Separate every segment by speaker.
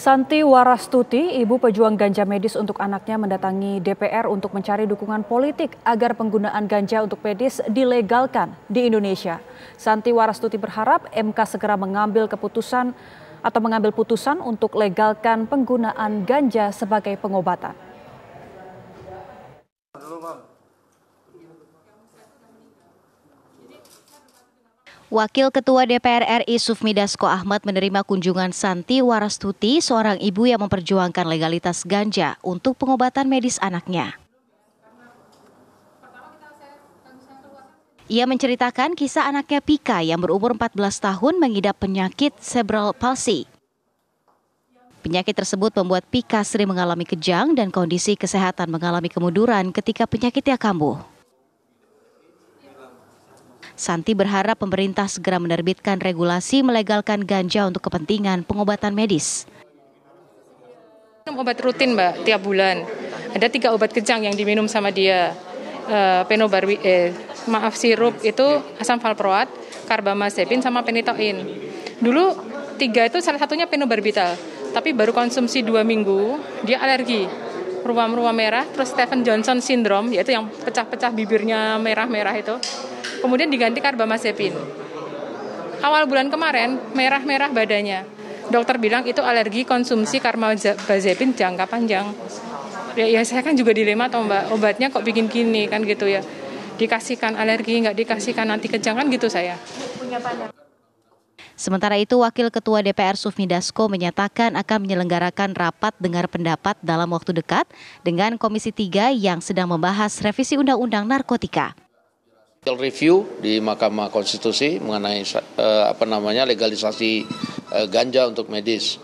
Speaker 1: Santi Warastuti, ibu pejuang ganja medis untuk anaknya mendatangi DPR untuk mencari dukungan politik agar penggunaan ganja untuk medis dilegalkan di Indonesia. Santi Warastuti berharap MK segera mengambil keputusan atau mengambil putusan untuk legalkan penggunaan ganja sebagai pengobatan.
Speaker 2: Wakil Ketua DPR RI Sufmi Dasko Ahmad menerima kunjungan Santi Warastuti, seorang ibu yang memperjuangkan legalitas ganja untuk pengobatan medis anaknya. Ia menceritakan kisah anaknya Pika yang berumur 14 tahun mengidap penyakit cerebral palsy. Penyakit tersebut membuat Pika sering mengalami kejang dan kondisi kesehatan mengalami kemunduran ketika penyakitnya kambuh. Santi berharap pemerintah segera menerbitkan regulasi melegalkan ganja untuk kepentingan pengobatan medis.
Speaker 3: Obat rutin, Mbak, tiap bulan. Ada tiga obat kejang yang diminum sama dia. Uh, eh, penobarwi, eh, maaf sirup itu asam valproat, karbamazepin sama penitoin. Dulu tiga itu salah satunya penobarbital, tapi baru konsumsi dua minggu dia alergi ruam-ruam merah, terus Stephen Johnson syndrome, yaitu yang pecah-pecah bibirnya merah-merah itu, kemudian diganti karbamazepin. Awal bulan kemarin merah-merah badannya. Dokter bilang itu alergi konsumsi karbamazepin jangka panjang. Ya, ya saya kan juga dilema toh mbak, obatnya kok bikin gini kan gitu ya. Dikasihkan alergi, nggak dikasihkan nanti kejang kan gitu saya.
Speaker 2: Sementara itu, Wakil Ketua DPR Sufmi Dasko menyatakan akan menyelenggarakan rapat dengar pendapat dalam waktu dekat dengan Komisi 3 yang sedang membahas revisi Undang-Undang Narkotika.
Speaker 4: Review di Mahkamah Konstitusi mengenai eh, apa namanya legalisasi eh, ganja untuk medis.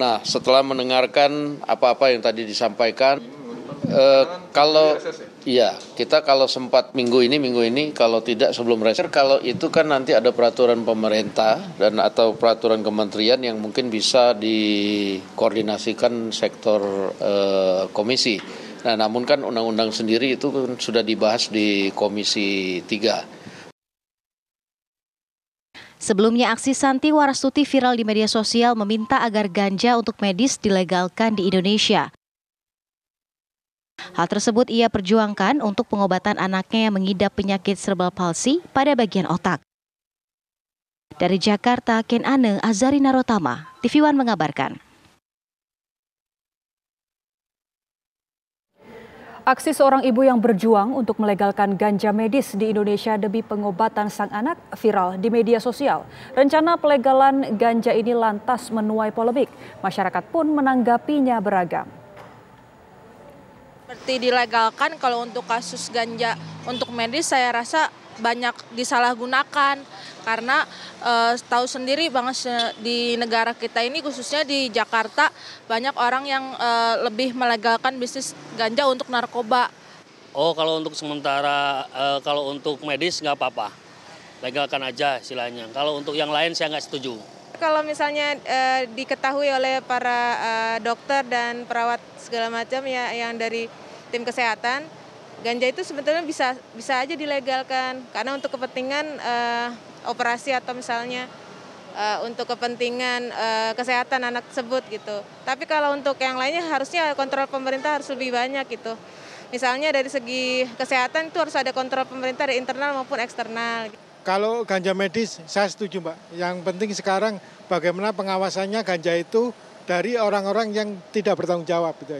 Speaker 4: Nah, setelah mendengarkan apa-apa yang tadi disampaikan, eh, kalau iya kita kalau sempat minggu ini minggu ini kalau tidak sebelum reser kalau itu kan nanti ada peraturan pemerintah dan atau peraturan kementerian yang mungkin bisa dikoordinasikan sektor eh, komisi. Nah, namun kan undang-undang sendiri itu kan sudah dibahas di Komisi 3.
Speaker 2: Sebelumnya aksi Santi Warastuti viral di media sosial meminta agar ganja untuk medis dilegalkan di Indonesia. Hal tersebut ia perjuangkan untuk pengobatan anaknya yang mengidap penyakit cerebral palsi pada bagian otak. Dari Jakarta, Ken Ane, Azari Narotama, TV One mengabarkan.
Speaker 1: Aksi seorang ibu yang berjuang untuk melegalkan ganja medis di Indonesia demi pengobatan sang anak viral di media sosial. Rencana pelegalan ganja ini lantas menuai polemik. Masyarakat pun menanggapinya beragam.
Speaker 5: Seperti dilegalkan kalau untuk kasus ganja untuk medis saya rasa banyak disalahgunakan karena uh, tahu sendiri banget di negara kita ini khususnya di Jakarta banyak orang yang uh, lebih melegalkan bisnis ganja untuk narkoba.
Speaker 2: Oh kalau untuk sementara uh, kalau untuk medis nggak apa-apa legalkan aja silanya. Kalau untuk yang lain saya nggak setuju.
Speaker 5: Kalau misalnya e, diketahui oleh para e, dokter dan perawat segala macam ya yang dari tim kesehatan ganja itu sebetulnya bisa bisa aja dilegalkan karena untuk kepentingan uh, operasi atau misalnya uh, untuk kepentingan uh, kesehatan anak tersebut gitu. Tapi kalau untuk yang lainnya harusnya kontrol pemerintah harus lebih banyak gitu. Misalnya dari segi kesehatan itu harus ada kontrol pemerintah dari internal maupun eksternal.
Speaker 4: Kalau ganja medis saya setuju Mbak. Yang penting sekarang bagaimana pengawasannya ganja itu dari orang-orang yang tidak bertanggung jawab gitu ya.